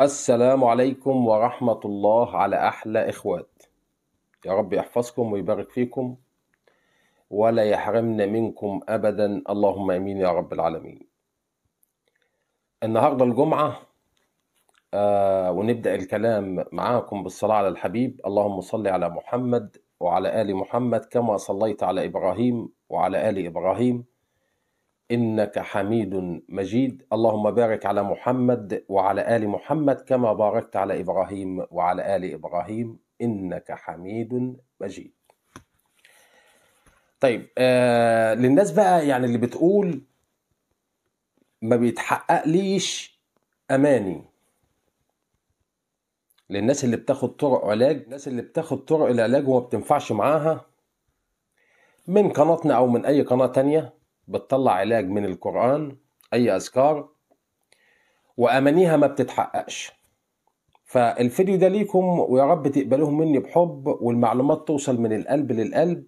السلام عليكم ورحمة الله على أحلى إخوات يا رب يحفظكم ويبارك فيكم ولا يحرمنا منكم أبدا اللهم أمين يا رب العالمين النهاردة الجمعة آه ونبدأ الكلام معاكم بالصلاة على الحبيب اللهم صل على محمد وعلى آل محمد كما صليت على إبراهيم وعلى آل إبراهيم إنك حميد مجيد اللهم بارك على محمد وعلى آل محمد كما باركت على إبراهيم وعلى آل إبراهيم إنك حميد مجيد طيب آه للناس بقى يعني اللي بتقول ما بيتحقق ليش أماني للناس اللي بتاخد طرق علاج الناس اللي بتاخد طرق العلاج وما بتنفعش معاها من قناتنا أو من أي قناة تانية بتطلع علاج من القرآن أي أذكار وأمانيها ما بتتحققش فالفيديو ده ليكم ويا رب تقبلوهم مني بحب والمعلومات توصل من القلب للقلب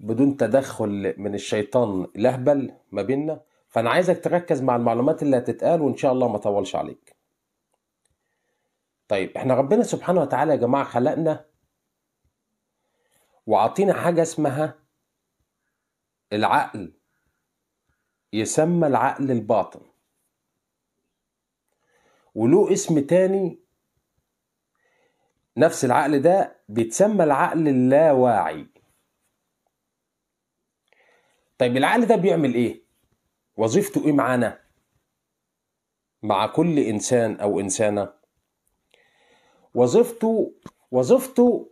بدون تدخل من الشيطان لهبل ما بيننا فأنا عايزك تركز مع المعلومات اللي هتتقال وإن شاء الله ما طولش عليك طيب احنا ربنا سبحانه وتعالى يا جماعة خلقنا وعطينا حاجة اسمها العقل يسمى العقل الباطن وله اسم تاني نفس العقل ده بيتسمى العقل اللاواعي طيب العقل ده بيعمل ايه وظيفته ايه معانا مع كل انسان او انسانه وظيفته وظيفته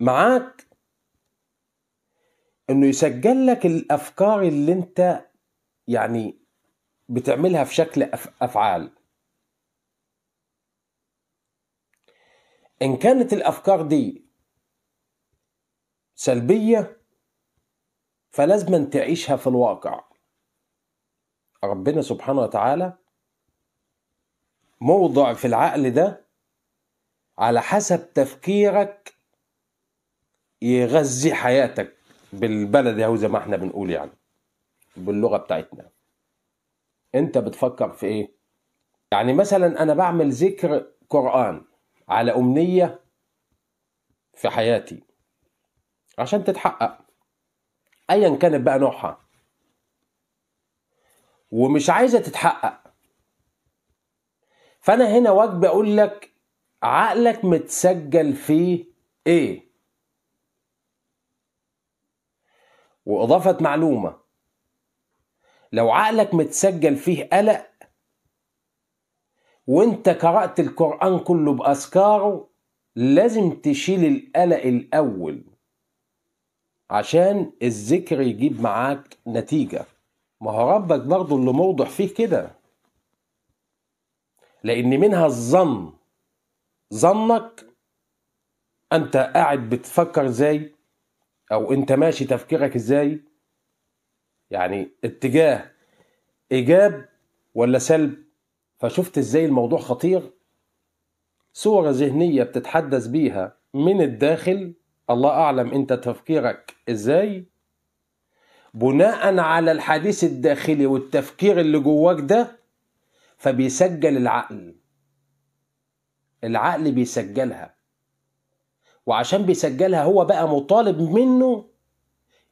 معاك انه يسجل لك الافكار اللي انت يعني بتعملها في شكل افعال ان كانت الافكار دي سلبيه فلازم تعيشها في الواقع ربنا سبحانه وتعالى موضع في العقل ده على حسب تفكيرك يغذي حياتك بالبلدي او زي ما احنا بنقول يعني باللغه بتاعتنا انت بتفكر في ايه يعني مثلا انا بعمل ذكر قران على امنيه في حياتي عشان تتحقق ايا كانت بقى نوعها ومش عايزه تتحقق فانا هنا واجب اقول لك عقلك متسجل فيه ايه وأضافت معلومة لو عقلك متسجل فيه قلق وانت قرأت القرآن كله بأذكاره لازم تشيل القلق الأول عشان الذكر يجيب معاك نتيجة ما هو ربك برضه اللي موضح فيه كده لأن منها الظن ظنك أنت قاعد بتفكر زي او انت ماشي تفكيرك ازاي يعني اتجاه ايجاب ولا سلب فشفت ازاي الموضوع خطير صورة ذهنية بتتحدث بيها من الداخل الله أعلم أنت تفكيرك إزاي بناء على الحديث الداخلي والتفكير اللي جواك ده فبيسجل العقل العقل بيسجلها وعشان بيسجلها هو بقى مطالب منه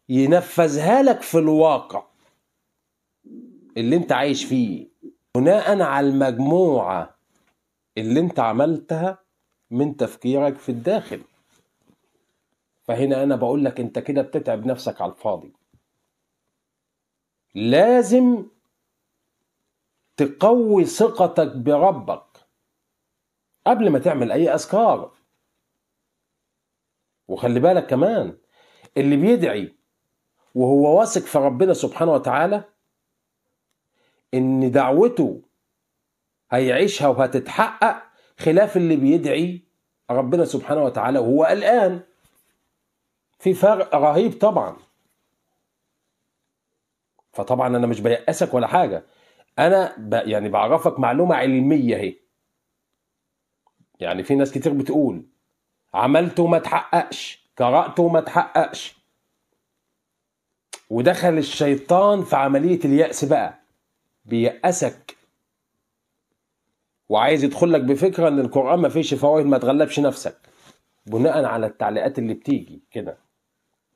ينفذها لك في الواقع اللي انت عايش فيه بناء على المجموعة اللي انت عملتها من تفكيرك في الداخل فهنا انا بقول لك انت كده بتتعب نفسك على الفاضي لازم تقوي ثقتك بربك قبل ما تعمل اي اذكار وخلي بالك كمان اللي بيدعي وهو واثق في ربنا سبحانه وتعالى ان دعوته هيعيشها وهتتحقق خلاف اللي بيدعي ربنا سبحانه وتعالى وهو قلقان في فرق رهيب طبعا فطبعا انا مش بيأسك ولا حاجه انا يعني بعرفك معلومه علميه اهي يعني في ناس كتير بتقول عملت وما تحققش قرأت وما تحققش ودخل الشيطان في عملية اليأس بقى بيأسك وعايز يدخل لك بفكرة ان القرآن ما فيش فوائد ما تغلبش نفسك بناء على التعليقات اللي بتيجي كده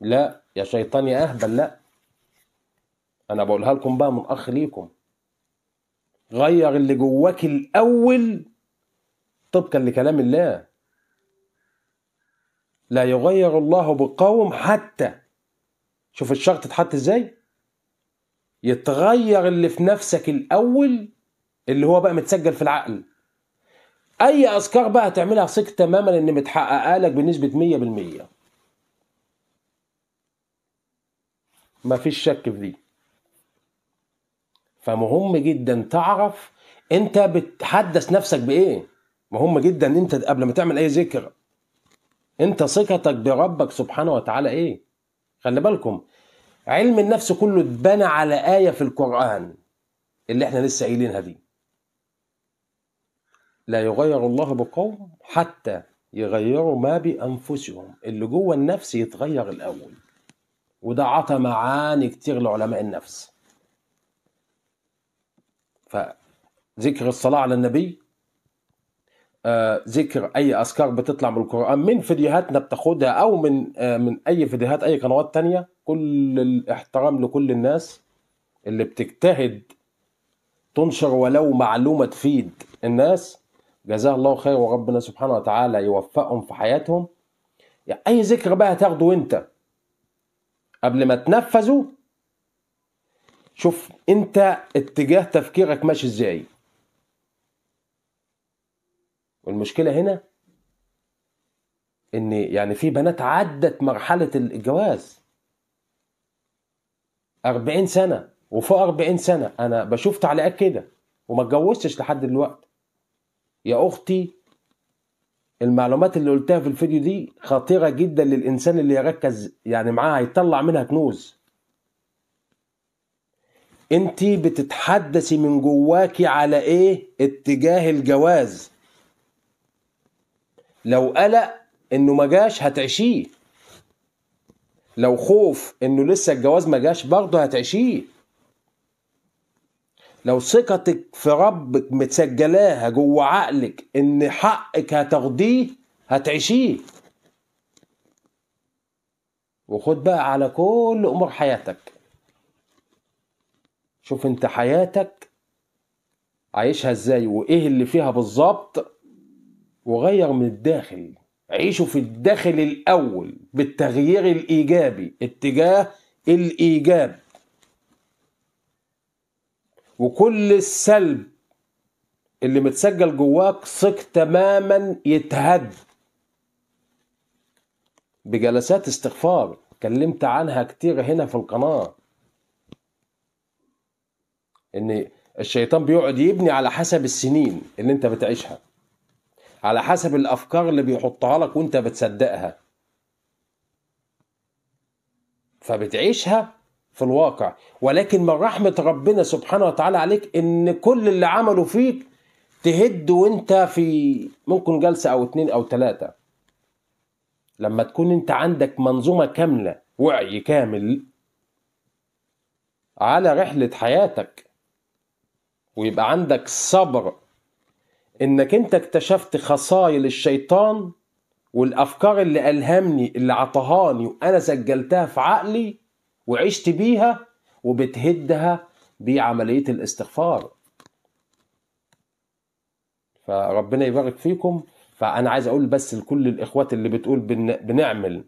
لا يا شيطان يا اهبل لا انا بقولها لكم بقى من اخ ليكم غير اللي جواك الاول طبقا لكلام الله لا يغير الله بقوم حتى شوف الشرط اتحط ازاي يتغير اللي في نفسك الاول اللي هو بقى متسجل في العقل اي اذكار بقى تعملها ثق تماما ان متحققه لك بنسبه 100% مفيش شك في دي فمهم جدا تعرف انت بتحدث نفسك بايه مهم جدا انت قبل ما تعمل اي ذكر انت ثقتك بربك سبحانه وتعالى ايه خلي بالكم علم النفس كله اتبنى على آية في القرآن اللي احنا لسه قايلينها دي لا يغير الله بقوم حتى يغيروا ما بأنفسهم اللي جوه النفس يتغير الأول وده عطى معاني كتير لعلماء النفس فذكر الصلاة على النبي آه، ذكر اي اذكار بتطلع من القران من فيديوهاتنا بتاخدها او من آه، من اي فيديوهات اي قنوات تانية كل الاحترام لكل الناس اللي بتجتهد تنشر ولو معلومه تفيد الناس جزاه الله خير وربنا سبحانه وتعالى يوفقهم في حياتهم يعني اي ذكر بقى هتاخده انت قبل ما تنفذه شوف انت اتجاه تفكيرك ماشي ازاي والمشكله هنا ان يعني في بنات عدت مرحله الجواز 40 سنه وفوق 40 سنه انا بشوف تعليقات كده وما اتجوزتش لحد دلوقتي يا اختي المعلومات اللي قلتها في الفيديو دي خطيره جدا للانسان اللي يركز يعني معاها هيطلع منها كنوز انت بتتحدثي من جواكي على ايه اتجاه الجواز لو قلق انه ما جاش هتعشيه لو خوف انه لسه الجواز ما جاش برضه هتعشيه لو ثقتك في ربك متسجلاها جوه عقلك ان حقك هتاخديه هتعيشيه وخد بقى على كل امور حياتك شوف انت حياتك عايشها ازاي وايه اللي فيها بالظبط وغير من الداخل عيشوا في الداخل الأول بالتغيير الإيجابي اتجاه الإيجاب وكل السلب اللي متسجل جواك ثق تماما يتهد بجلسات استغفار اتكلمت عنها كتير هنا في القناة ان الشيطان بيقعد يبني على حسب السنين اللي انت بتعيشها على حسب الافكار اللي بيحطها لك وانت بتصدقها فبتعيشها في الواقع ولكن من رحمه ربنا سبحانه وتعالى عليك ان كل اللي عمله فيك تهد وانت في ممكن جلسه او اتنين او تلاته لما تكون انت عندك منظومه كامله وعي كامل على رحله حياتك ويبقى عندك صبر انك انت اكتشفت خصايل الشيطان والافكار اللي الهمني اللي عطهاني وانا سجلتها في عقلي وعشت بيها وبتهدها بعمليه الاستغفار فربنا يبارك فيكم فانا عايز اقول بس لكل الاخوات اللي بتقول بن... بنعمل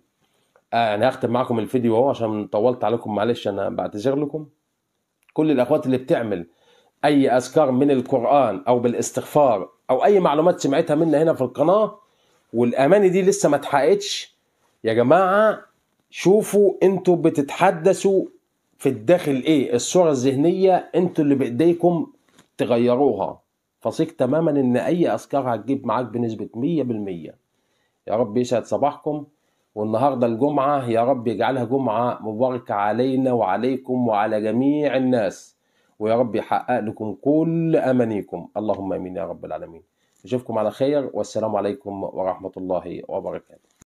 آه انا هختم معاكم الفيديو اهو عشان طولت عليكم معلش انا بعتذر لكم كل الاخوات اللي بتعمل اي اذكار من القران او بالاستغفار او اي معلومات سمعتها منا هنا في القناه والاماني دي لسه ما اتحققتش يا جماعه شوفوا انتوا بتتحدثوا في الداخل ايه الصوره الذهنيه انتوا اللي بايديكم تغيروها فثق تماما ان اي اذكار هتجيب معاك بنسبه 100% يا رب يسعد صباحكم والنهارده الجمعه يا رب يجعلها جمعه مباركه علينا وعليكم وعلى جميع الناس ويا رب يحقق لكم كل امانيكم اللهم امين يا رب العالمين نشوفكم على خير والسلام عليكم ورحمه الله وبركاته